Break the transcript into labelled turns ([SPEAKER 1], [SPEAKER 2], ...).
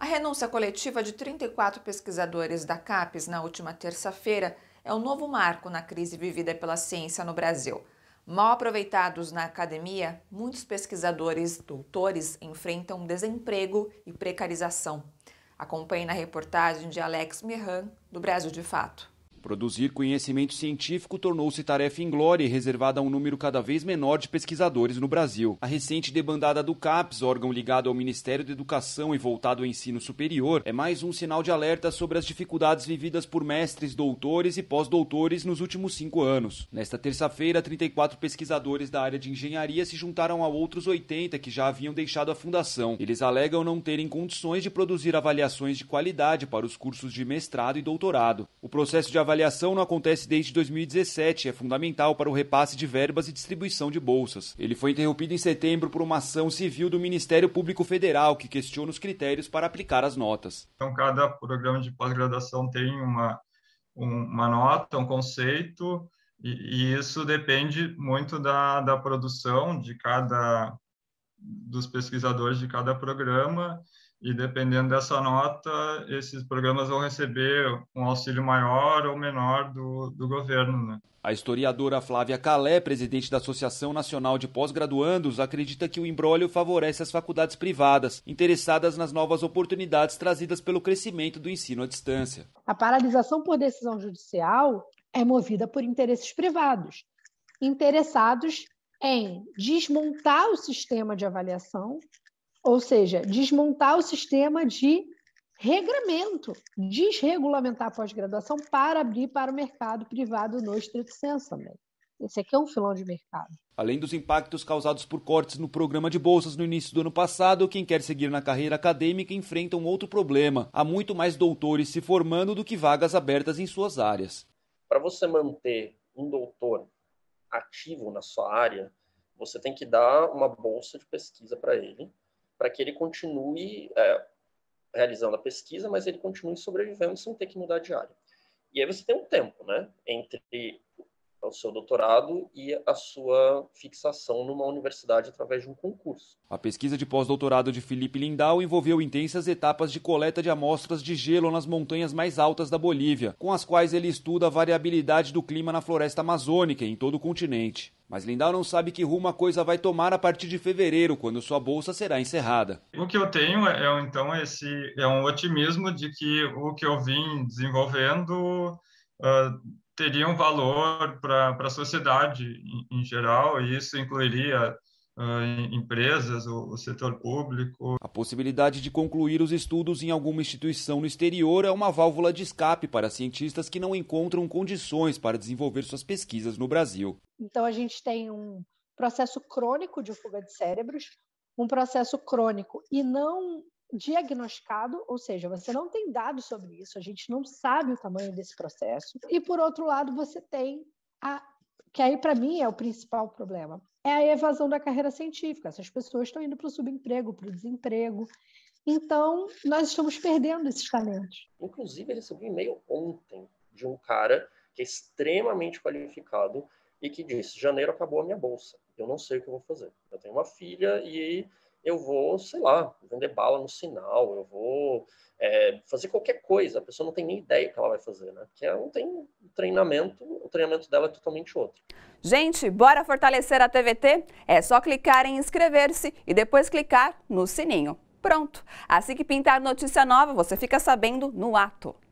[SPEAKER 1] A renúncia coletiva de 34 pesquisadores da CAPES na última terça-feira é um novo marco na crise vivida pela ciência no Brasil. Mal aproveitados na academia, muitos pesquisadores, doutores, enfrentam desemprego e precarização. Acompanhe na reportagem de Alex Merran, do Brasil de Fato.
[SPEAKER 2] Produzir conhecimento científico tornou-se tarefa inglória e reservada a um número cada vez menor de pesquisadores no Brasil. A recente debandada do CAPES, órgão ligado ao Ministério da Educação e voltado ao ensino superior, é mais um sinal de alerta sobre as dificuldades vividas por mestres, doutores e pós-doutores nos últimos cinco anos. Nesta terça-feira, 34 pesquisadores da área de engenharia se juntaram a outros 80 que já haviam deixado a fundação. Eles alegam não terem condições de produzir avaliações de qualidade para os cursos de mestrado e doutorado. O processo de avaliação não acontece desde 2017 e é fundamental para o repasse de verbas e distribuição de bolsas. Ele foi interrompido em setembro por uma ação civil do Ministério Público Federal, que questiona os critérios para aplicar as notas.
[SPEAKER 3] Então, cada programa de pós-graduação tem uma, uma nota, um conceito, e, e isso depende muito da, da produção de cada dos pesquisadores de cada programa e dependendo dessa nota, esses programas vão receber um auxílio maior ou menor do, do governo. Né?
[SPEAKER 2] A historiadora Flávia Calé, presidente da Associação Nacional de Pós-Graduandos, acredita que o imbróglio favorece as faculdades privadas, interessadas nas novas oportunidades trazidas pelo crescimento do ensino à distância.
[SPEAKER 1] A paralisação por decisão judicial é movida por interesses privados, interessados em desmontar o sistema de avaliação ou seja, desmontar o sistema de regramento, desregulamentar a pós-graduação para abrir para o mercado privado no estrito senso também. Né? Esse aqui é um filão de mercado.
[SPEAKER 2] Além dos impactos causados por cortes no programa de bolsas no início do ano passado, quem quer seguir na carreira acadêmica enfrenta um outro problema. Há muito mais doutores se formando do que vagas abertas em suas áreas.
[SPEAKER 4] Para você manter um doutor ativo na sua área, você tem que dar uma bolsa de pesquisa para ele para que ele continue é, realizando a pesquisa, mas ele continue sobrevivendo sem ter que mudar de área. E aí você tem um tempo, né, entre ao seu doutorado e a sua fixação numa universidade através de um concurso.
[SPEAKER 2] A pesquisa de pós-doutorado de Felipe Lindau envolveu intensas etapas de coleta de amostras de gelo nas montanhas mais altas da Bolívia, com as quais ele estuda a variabilidade do clima na floresta amazônica e em todo o continente. Mas Lindau não sabe que rumo a coisa vai tomar a partir de fevereiro, quando sua bolsa será encerrada.
[SPEAKER 3] O que eu tenho é, é então esse é um otimismo de que o que eu vim desenvolvendo Uh, teria um valor para a sociedade em, em, geral, e isso incluiria uh, empresas, o, o setor público. A
[SPEAKER 2] possibilidade de concluir os estudos em alguma instituição no exterior é uma válvula de escape para cientistas que não encontram condições para desenvolver suas pesquisas no Brasil.
[SPEAKER 1] Então, a gente tem um processo crônico de fuga de cérebros, um processo crônico e não diagnosticado, ou seja, você não tem dados sobre isso, a gente não sabe o tamanho desse processo. E por outro lado, você tem a que aí para mim é o principal problema, é a evasão da carreira científica. Essas pessoas estão indo para o subemprego, para o desemprego. Então, nós estamos perdendo esses talentos. Inclusive, recebi um e-mail
[SPEAKER 4] ontem de um cara que é extremamente qualificado e que disse: janeiro acabou a minha bolsa, eu não sei o que eu vou fazer. Eu tenho uma filha e eu vou, sei lá, vender bala no sinal, eu vou é, fazer qualquer coisa. A pessoa não tem nem ideia o que ela vai fazer, né? Porque ela não tem treinamento, o treinamento dela é totalmente outro.
[SPEAKER 1] Gente, bora fortalecer a TVT? É só clicar em inscrever-se e depois clicar no sininho.
[SPEAKER 2] Pronto! Assim que pintar notícia nova, você fica sabendo no ato.